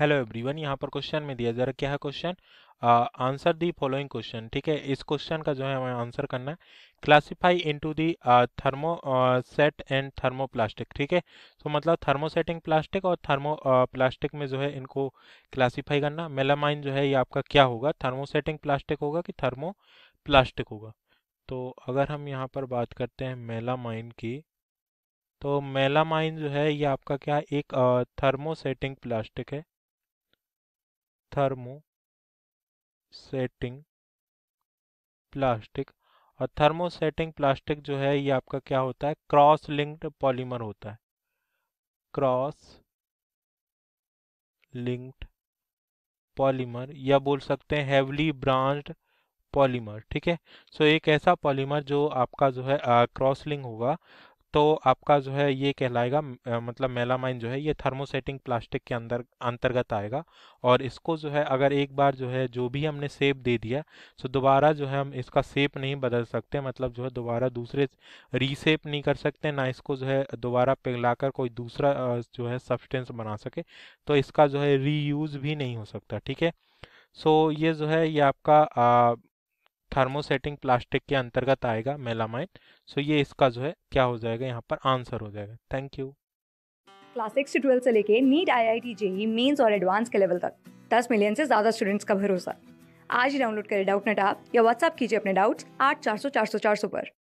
hello everyone यहाँ पर question में दिया जा रहा क्या है question answer the following question ठीक है इस क्वेश्चन का जो है हमें आंसर करना है classify into the thermoset and thermoplastic ठीक है तो मतलब थर्मोसेटिंग प्लास्टिक और थर्मो प्लास्टिक में जो है इनको क्लासिफाई करना मेलामाइन जो है ये आपका क्या होगा थर्मोसेटिंग प्लास्टिक होगा कि थर्मो प्लास्टिक होगा तो अगर हम यहाँ पर बात करते हैं मेलामाइन की तो मेलामाइन जो है ये आपका क्या एक थर्मोसेटिंग प्लास्टिक है थर्मो सेटिंग प्लास्टिक और थर्मोसेटिंग प्लास्टिक जो है ये आपका क्या होता है क्रॉस लिंक्ड पॉलीमर होता है क्रॉस लिंक्ड पॉलीमर या बोल सकते हैं हेवली ब्रांच्ड पॉलीमर ठीक है सो so, एक ऐसा पॉलीमर जो आपका जो है क्रॉस लिंक होगा तो आपका जो है ये कहलाएगा मतलब मेलामाइन जो है ये थर्मोसेटिंग प्लास्टिक के अंदर अंतर्गत आएगा और इसको जो है अगर एक बार जो है जो भी हमने सेप दे दिया तो दोबारा जो है हम इसका सेप नहीं बदल सकते मतलब जो है दोबारा दूसरे रीसेप नहीं कर सकते ना इसको जो है दोबारा पिघलाकर कोई दूसरा जो है सब्सटेंस बना सके तो इसका जो है रीयूज़ भी नहीं हो सकता ठीक है सो so, ये जो है ये आपका थर्मोसेटिंग प्लास्टिक के अंतर्गत आएगा मेलामाइन सो ये इसका जो है क्या हो जाएगा यहाँ पर आंसर हो जाएगा थैंक यू क्लास सिक्स से ट्वेल्थ से लेके NEET I I T JEE mains और एडवांस के लेवल तक दस मिलियन से ज़्यादा स्टूडेंट्स का भरोसा आज ही डाउनलोड करें डाउट नेट आप या व्हाट्सअप कीजिए अपने डाउट्स आठ चार सौ चार सौ चार सौ पर